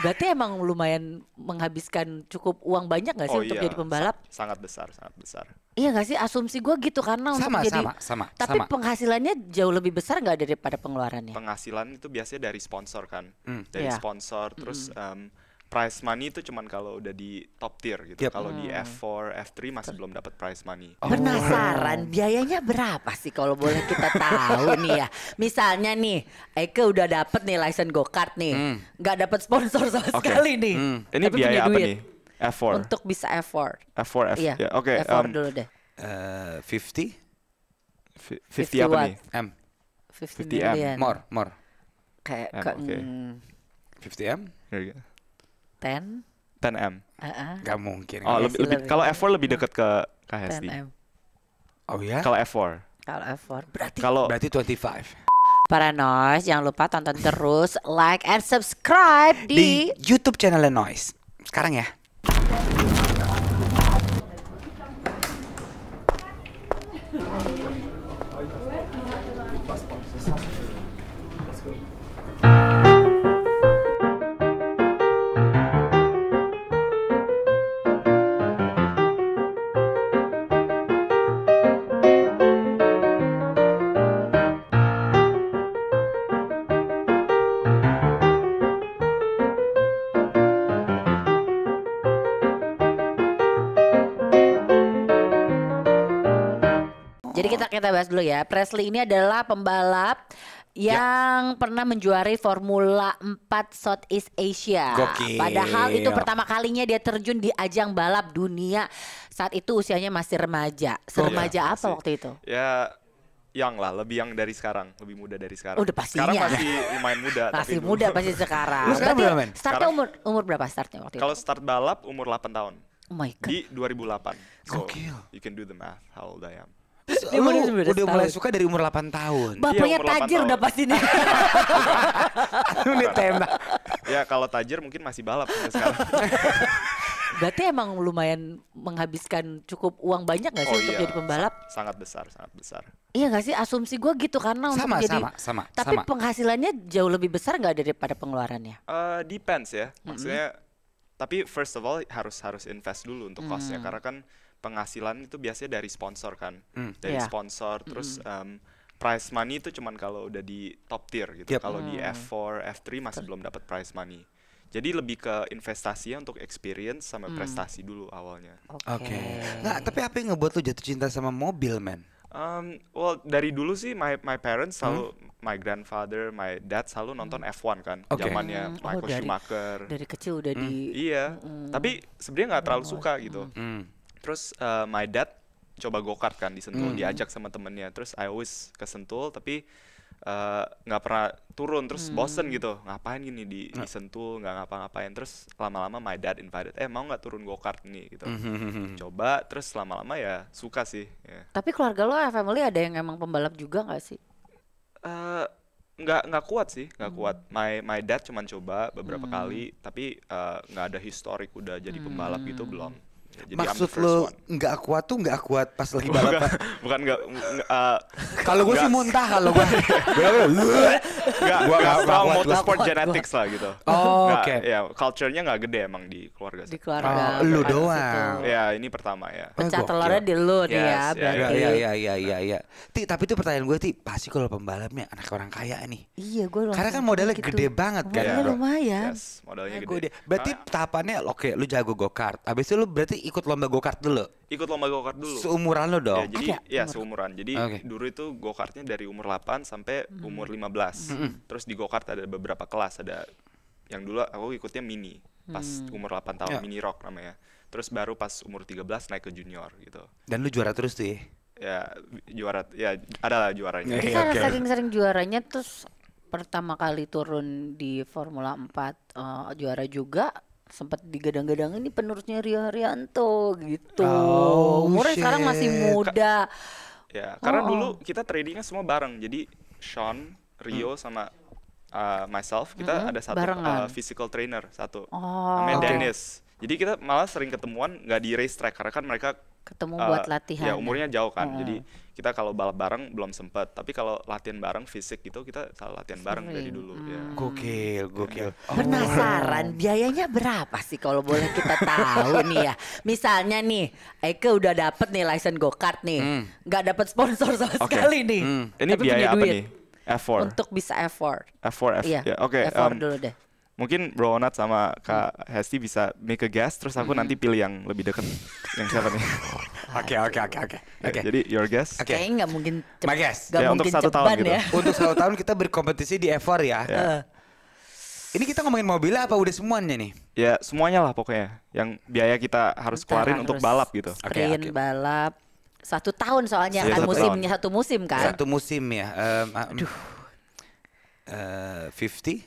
Berarti emang lumayan menghabiskan cukup uang banyak gak sih oh, untuk iya. jadi pembalap? Sa sangat besar, sangat besar. Iya gak sih asumsi gue gitu karena sama, untuk jadi sama, sama, tapi sama. penghasilannya jauh lebih besar gak daripada pengeluarannya. Penghasilan itu biasanya dari sponsor kan, hmm. dari yeah. sponsor terus mm. um, prize money itu cuman kalau udah di top tier gitu. Yep. Kalau hmm. di F4, F3 masih belum dapat prize money. Oh. Penasaran oh. biayanya berapa sih kalau boleh kita tahu nih ya. Misalnya nih Eke udah dapet nih license go kart nih, hmm. nggak hmm. dapet sponsor sama okay. sekali nih. Hmm. Ini Tapi biaya apa nih? F4. Untuk bisa F4. F4 F. 4 iya. Yeah. Oke. Okay, F4 um, dulu deh. Uh, 50? 50, 50 apa what? nih? M. 50, 50 million. M. More, more. Kayak M, okay. Mm. 50 M? Here 10 10M. Uh -uh. Gak mungkin. Oh, iya lebih, lebih, kalau F4 lebih dekat ke ke ya, Hesti. m Oh ya? Kalau F4. Kalau F4 berarti kalau berarti 25. Para Noise, jangan lupa tonton terus, like and subscribe di, di YouTube channelnya Noise. Sekarang ya. Jadi kita kita bahas dulu ya. Presley ini adalah pembalap ya. yang ya. pernah menjuari Formula 4 Southeast Asia. Gokil. Padahal itu pertama kalinya dia terjun di ajang balap dunia. Saat itu usianya masih remaja. Remaja oh, ya, apa waktu itu? Ya yang lah, lebih yang dari sekarang, lebih muda dari sekarang. Oh, udah pastinya. Sekarang masih lumayan muda. masih tapi muda pasti sekarang. Lu sekarang berapa, Startnya umur, umur berapa startnya waktu itu? Kalau start balap umur 8 tahun. Oh my God. Di 2008. So, You can do the math how old I am lu udah mulai suka dari umur 8 tahun. Bapaknya ya, tajir udah pasti nih. lu tembak Ya kalau tajir mungkin masih balap sekarang. Berarti emang lumayan menghabiskan cukup uang banyak gak sih oh, untuk iya. jadi pembalap? Sangat besar, sangat besar. Iya gak sih asumsi gue gitu karena untuk sama, jadi sama, sama, tapi sama. penghasilannya jauh lebih besar gak daripada pengeluarannya? Uh, depends ya, maksudnya. Mm -hmm. Tapi first of all harus harus invest dulu untuk mm. karena kan penghasilan itu biasanya dari sponsor kan mm. dari yeah. sponsor hmm. terus mm. um, prize money itu cuman kalau udah di top tier gitu yep. kalau mm. di F4 hmm. F3 masih Ter belum dapat prize money jadi lebih ke investasinya untuk experience sama mm. prestasi dulu awalnya. Oke. Okay. Okay. Nggak, tapi apa yang ngebuat lu jatuh cinta sama mobil, man? Um, mmm, well dari dulu sih my my parents hmm? selalu my grandfather, my dad selalu nonton F1 kan, okay. zamannya Michael oh, dari, Schumacher. Dari kecil udah mm. di. Iya, mm. tapi sebenarnya nggak terlalu suka gitu. Mm terus uh, my dad coba go kart kan di Sentul hmm. diajak sama temennya terus I always ke Sentul tapi eh, nggak uh, pernah turun terus hmm. bosen gitu ngapain gini di, di nah. Sentul nggak ngapa-ngapain terus lama-lama my dad invited eh mau nggak turun go kart nih gitu hmm. coba terus lama-lama ya suka sih ya. tapi keluarga lo eh, family ada yang emang pembalap juga nggak sih uh, nggak nggak kuat sih nggak hmm. kuat my my dad cuman coba beberapa hmm. kali tapi nggak uh, ada historik udah jadi pembalap gitu, hmm. gitu belum jadi Maksud lo nggak kuat tuh nggak kuat pas lagi balapan? Bukan nggak. Uh, kalau gue sih muntah kalau gue. gak, gua gak mau motorsport genetics lah gitu. Oh, oke. Okay. Ya, culture-nya gak gede emang di keluarga. Di keluarga. Oh, lu doang. Situ. Ya, ini pertama ya. Eh, Pecah telurnya di lu ya, yes, dia ya, berarti. Iya, iya, iya, iya, iya. Ti, tapi itu pertanyaan gue Ti, pasti kalau pembalapnya anak orang kaya nih. Iya, gue loh. Karena kan modalnya gitu. gede banget kan. Iya, modalnya lumayan. Yes, modalnya nah, gede. Berarti ah. tahapannya oke, lu jago go-kart. Habis itu lu berarti ikut lomba go-kart dulu ikut lomba go kart dulu. Seumuran lo dong. Ya, jadi Ada? ya seumuran. Jadi okay. dulu itu go kartnya dari umur 8 sampai hmm. umur 15. Hmm, hmm. Terus di go kart ada beberapa kelas, ada yang dulu aku ikutnya mini pas hmm. umur 8 tahun, ya. mini rock namanya. Terus baru pas umur 13 naik ke junior gitu. Dan lu juara terus tuh ya? ya juara ya adalah juaranya. Kita iya, okay. sering-sering juaranya terus pertama kali turun di Formula 4 uh, eh, juara juga sempat digadang-gadang ini penerusnya Rio Haryanto gitu. Oh, Umurnya shit. sekarang masih muda. Ka ya, karena oh, dulu kita tradingnya semua bareng. Jadi Sean, Rio hmm. sama uh, myself kita hmm, ada satu uh, physical trainer satu. Oh. Namanya okay. Dennis. Jadi kita malah sering ketemuan nggak di race track karena kan mereka ketemu uh, buat latihan. Ya umurnya jauh kan, hmm. jadi kita kalau balap bareng belum sempat. Tapi kalau latihan bareng fisik gitu kita selalu latihan bareng dari dulu. Ya. Hmm. Ya. Gokil, gokil. Oh. Penasaran biayanya berapa sih kalau boleh kita tahu nih ya. Misalnya nih, Eke udah dapet nih license go kart nih, hmm. nggak hmm. Gak dapet sponsor sama okay. sekali nih. Hmm. Ini tapi biaya apa nih? F4. Untuk bisa F4. F4, Yeah, Oke. Okay. um, dulu deh mungkin Bro Onat sama Kak hmm. Hesti bisa make a guess terus aku nanti hmm. pilih yang lebih dekat yang siapa nih. Oke oke oke oke. Ya, oke. Jadi your guess. Oke. Okay. Kayaknya nggak mungkin. Cep- My guess. ya, mungkin untuk satu tahun ya. gitu. untuk satu tahun kita berkompetisi di f ya. Yeah. Ya. Uh. Ini kita ngomongin mobilnya apa udah semuanya nih? Ya semuanya lah pokoknya. Yang biaya kita harus keluarin harus untuk balap gitu. Oke. Okay, okay. balap satu tahun soalnya yeah, kan satu musimnya satu musim kan. Satu musim ya. Um, Aduh. Uh, eh, 50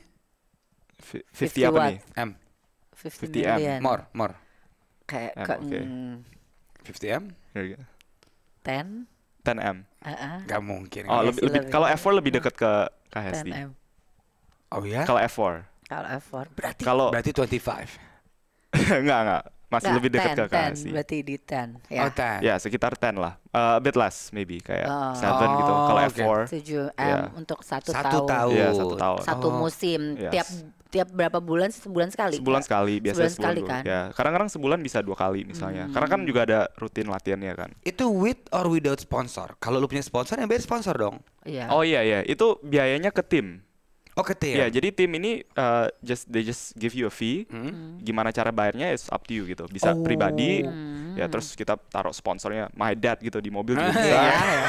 50, apa what? nih? M. 50, 50 M. More, more. Kayak M, ke, okay. Mm. 50 M? Here you go. 10? 10 M. Uh uh-uh. -uh. Gak mungkin. Oh, lebih, lebih, kalau F4 lebih dekat ke KHSD. 10 M. Oh ya? Kalau F4. Kalau F4 berarti kalau berarti 25. enggak, enggak. Masih nah, lebih dekat ke Akasi. 10, berarti di 10. Ya. Oh, 10. Ya, yeah, sekitar 10 lah. Uh, a bit less maybe kayak oh. 7 gitu. oh, gitu. Kalau okay. F4 7 M yeah. untuk satu, satu tahun. tahun. Ya, satu tahun. Satu oh. musim. Yes. Tiap tiap berapa bulan sebulan sekali sebulan ya? sekali biasanya sebulan, sebulan sekali dulu. kan ya kadang-kadang sebulan bisa dua kali misalnya hmm. karena kan juga ada rutin latihannya kan itu with or without sponsor kalau lu punya sponsor yang bayar sponsor dong yeah. oh iya iya itu biayanya ke tim Oh ke tim. Ya jadi tim ini uh, just they just give you a fee. Hmm. Gimana cara bayarnya is up to you gitu. Bisa oh. pribadi. Hmm Ya, hmm. ya terus kita taruh sponsornya my dad gitu di mobil ah, juga bisa iya.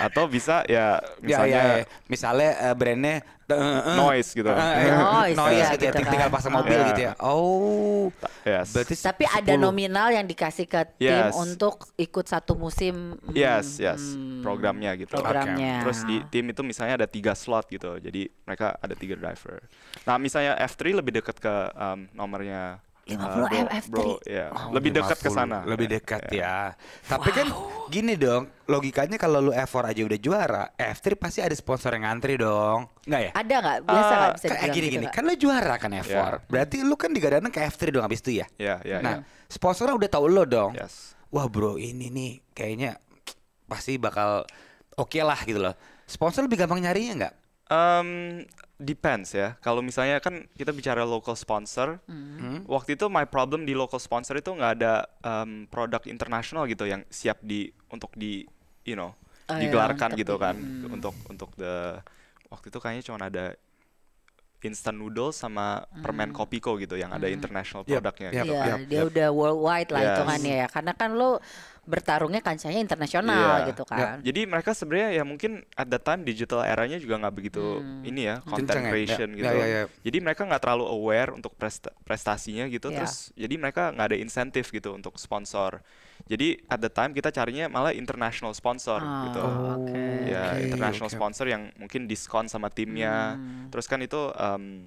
atau bisa ya misalnya ya, ya, ya. misalnya uh, brandnya eh, eh, noise gitu ah, oh, iya. noise, noise ya, gitu, ya, tinggal pasang mobil iya. gitu ya oh yes. berarti tapi 10. ada nominal yang dikasih ke yes. tim untuk ikut satu musim yes hmm. yes programnya gitu programnya okay. terus di tim itu misalnya ada tiga slot gitu jadi mereka ada tiga driver nah misalnya F3 lebih dekat ke um, nomornya 50 uh, mf bro, yeah. oh, lebih dekat ke sana. Lebih iya, dekat yeah. ya. Tapi kan wow. kan gini dong, logikanya kalau lu F4 aja udah juara, F3 pasti ada sponsor yang ngantri dong. Enggak ya? Ada enggak? Biasa enggak uh, ah, bisa kan, eh, gini gitu gini, gak? kan lu juara kan F4. Yeah. Berarti lu kan digadang ke F3 dong habis itu ya? Iya, yeah, iya. Yeah, nah, yeah. sponsornya udah tahu lo dong. Yes. Wah, bro, ini nih kayaknya pasti bakal oke okay lah gitu loh. Sponsor lebih gampang nyarinya nggak? Um, depends ya. Kalau misalnya kan kita bicara local sponsor, mm. waktu itu my problem di local sponsor itu nggak ada um, produk internasional gitu yang siap di untuk di you know oh iya. digelarkan ya, gitu kan mm. untuk untuk the waktu itu kayaknya cuma ada instant noodle sama mm. permen hmm. kopiko gitu yang mm. ada hmm. international produknya yep. Gitu kan. Yep. Iya, yep. dia yep. udah worldwide lah yes. itu kan ya. Karena kan lo bertarungnya kancahnya internasional yeah. gitu kan. Yeah. jadi mereka sebenarnya ya mungkin at the time digital eranya juga nggak begitu hmm. ini ya content ya. creation ya. gitu. Ya, yeah, yeah. Jadi mereka nggak terlalu aware untuk presta prestasinya gitu. Yeah. Terus jadi mereka nggak ada insentif gitu untuk sponsor. Jadi at the time kita carinya malah international sponsor ah, gitu. oh, gitu. Okay. Ya okay, international okay. sponsor yang mungkin diskon sama timnya. Hmm. Terus kan itu um,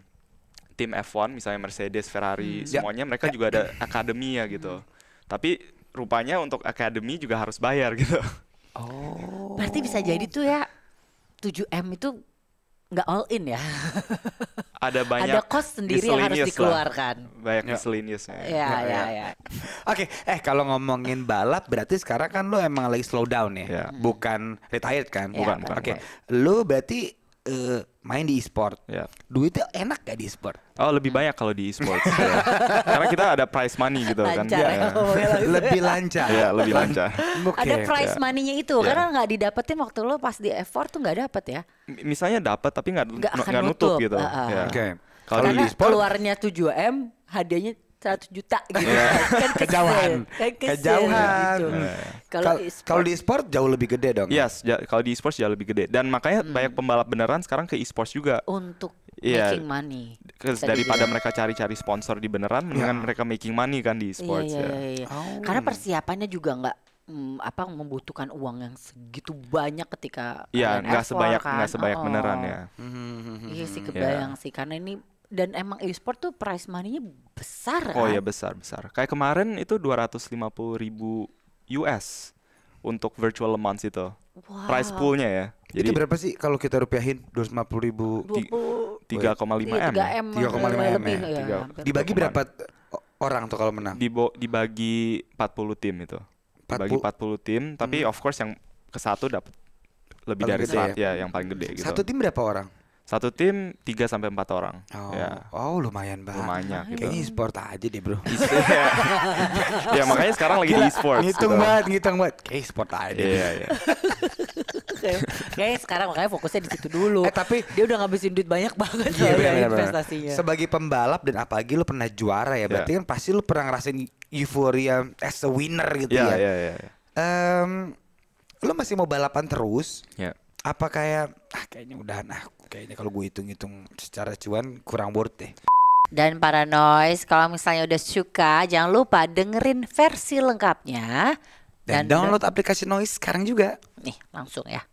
tim F1 misalnya Mercedes, Ferrari, hmm. Ya. semuanya mereka ya. juga ada akademi ya gitu. Hmm. Tapi rupanya untuk akademi juga harus bayar gitu. Oh. Berarti bisa jadi tuh ya 7M itu nggak all in ya. Ada banyak ada cost sendiri yang harus dikeluarkan. Lah. Banyak ya. miscellaneous ya, ya. Iya, iya, iya. Oke, eh kalau ngomongin balap berarti sekarang kan lu emang lagi slow down ya. ya. Bukan retired kan? Iya, bukan, bukan. Oke. Okay. Lu berarti uh, main di e-sport. Yeah. Duitnya enak gak di e-sport? Oh, lebih banyak kalau di e-sport. Ya. Karena kita ada prize money gitu kan. lancar, kan. Ya. Oh, ya lebih lancar. Iya, lebih lancar. okay. Ada prize yeah. money-nya itu yeah. karena nggak didapetin waktu lo pas di effort tuh nggak dapet ya. Misalnya dapet tapi nggak nggak nutup. nutup gitu. Uh -uh. Yeah. Oke. Okay. Kalau di e-sport keluarnya 7M, hadiahnya 100 juta gitu iya. kan kejauhan kan kejauhan gitu. Iya. kalau kalau di e-sport jauh lebih gede dong yes ja kalau di e sport jauh lebih gede dan makanya hmm. banyak pembalap beneran sekarang ke e-sports juga untuk yeah. making money daripada mereka cari-cari sponsor di beneran mendingan iya. mereka making money kan di e sport yeah, yeah, yeah, yeah. Oh. karena persiapannya juga nggak mm, apa membutuhkan uang yang segitu banyak ketika ya nggak sebanyak nggak kan. sebanyak oh. beneran ya hmm, hmm, hmm, iya sih kebayang yeah. sih karena ini dan emang e-sport tuh prize money-nya besar. Oh iya, kan? ya besar besar. Kayak kemarin itu 250 ribu US untuk virtual month itu. Wow. Price poolnya ya. Jadi itu berapa sih kalau kita rupiahin 250 ribu? 3,5 m. 3,5 m. 3,5 m. Ya. Iya. Dibagi berapa orang tuh kalau menang? Dibo dibagi 40 tim itu. Dibagi 40 tim, tapi hmm. of course yang ke satu dapat lebih paling dari saat ya. ya yang paling gede gitu. Satu tim berapa orang? Satu tim tiga sampai empat orang. Oh, ya. oh lumayan banget. Lumayan gitu. Kayaknya e-sport aja deh, Bro. Iya ya. makanya sekarang lagi di e-sport. Ngitung gitu. banget, ngitung banget. Kayak e-sport aja. Iya, iya. Kayak sekarang makanya fokusnya di situ dulu. Eh, tapi dia udah ngabisin duit banyak banget iya, bener, investasinya. Bener. Sebagai pembalap dan apalagi lu pernah juara ya, berarti yeah. kan pasti lu pernah ngerasain euforia as a winner gitu yeah, ya. Iya, iya, iya. lu masih mau balapan terus? Iya. Yeah apa kayak ah kayaknya udah nah kayaknya kalau gue hitung-hitung secara cuan kurang worth deh dan para noise kalau misalnya udah suka jangan lupa dengerin versi lengkapnya dan, dan download aplikasi noise sekarang juga nih langsung ya